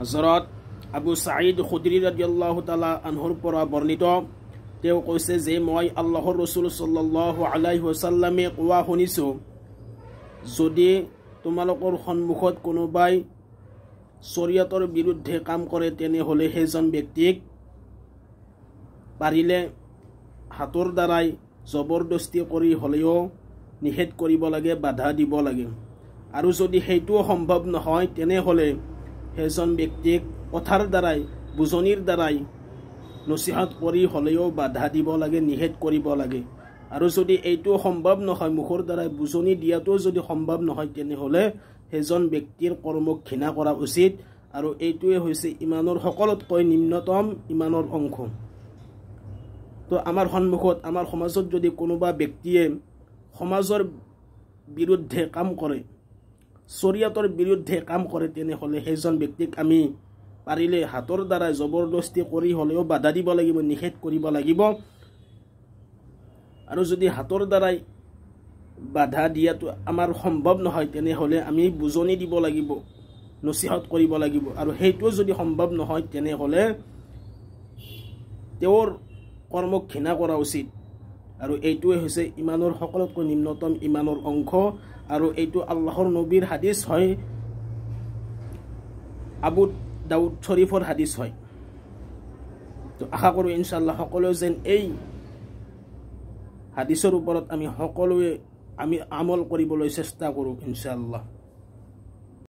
হজৰত আবু চাঈদ খুদ্ৰী ৰদি আল্লাহ তালা আনহৰ পৰা বৰ্ণিত তেওঁ কৈছে যে মই আল্লাহৰ ৰচুল চল্লু আলাইহাল্লামে কোৱা শুনিছোঁ যদি তোমালোকৰ সন্মুখত কোনোবাই চৰিয়তৰ বিৰুদ্ধে কাম কৰে তেনেহ'লে সেইজন ব্যক্তিক পাৰিলে হাতৰ দ্বাৰাই জবৰদস্তি কৰি হ'লেও নিষেধ কৰিব লাগে বাধা দিব লাগে আৰু যদি সেইটোও সম্ভৱ নহয় তেনেহ'লে সেইজন ব্যক্তিক কথাৰ দ্বাৰাই বুজনিৰ দ্বাৰাই নচিহাত কৰি হ'লেও বাধা দিব লাগে নিষেধ কৰিব লাগে আৰু যদি এইটো সম্ভৱ নহয় মুখৰ দ্বাৰাই বুজনি দিয়াটোও যদি সম্ভৱ নহয় তেনেহ'লে সেইজন ব্যক্তিৰ কৰ্মক ঘৃণা কৰা উচিত আৰু এইটোৱে হৈছে ইমানৰ সকলোতকৈ নিম্নতম ইমানৰ অংশ তো আমাৰ সন্মুখত আমাৰ সমাজত যদি কোনোবা ব্যক্তিয়ে সমাজৰ বিৰুদ্ধে কাম কৰে চৰিয়াতৰ বিৰুদ্ধে কাম কৰে তেনেহ'লে সেইজন ব্যক্তিক আমি পাৰিলে হাতৰ দ্বাৰাই জবৰদস্তি কৰি হ'লেও বাধা দিব লাগিব নিষেধ কৰিব লাগিব আৰু যদি হাতৰ দ্বাৰাই বাধা দিয়াটো আমাৰ সম্ভৱ নহয় তেনেহ'লে আমি বুজনি দিব লাগিব নচিহত কৰিব লাগিব আৰু সেইটোও যদি সম্ভৱ নহয় তেনেহ'লে তেওঁৰ কৰ্মক ঘৃণা কৰা উচিত আৰু এইটোৱে হৈছে ইমানৰ সকলোতকৈ নিম্নতম ইমানৰ অংশ আৰু এইটো আল্লাহৰ নবীৰ হাদিছ হয় আবু দাউদ শ্বৰীফৰ হাদিছ হয় তো আশা কৰোঁ ইনশাল্লাহ সকলোৱে যেন এই হাদিছৰ ওপৰত আমি সকলোৱে আমি আমল কৰিবলৈ চেষ্টা কৰোঁ ইনশাল্লাহ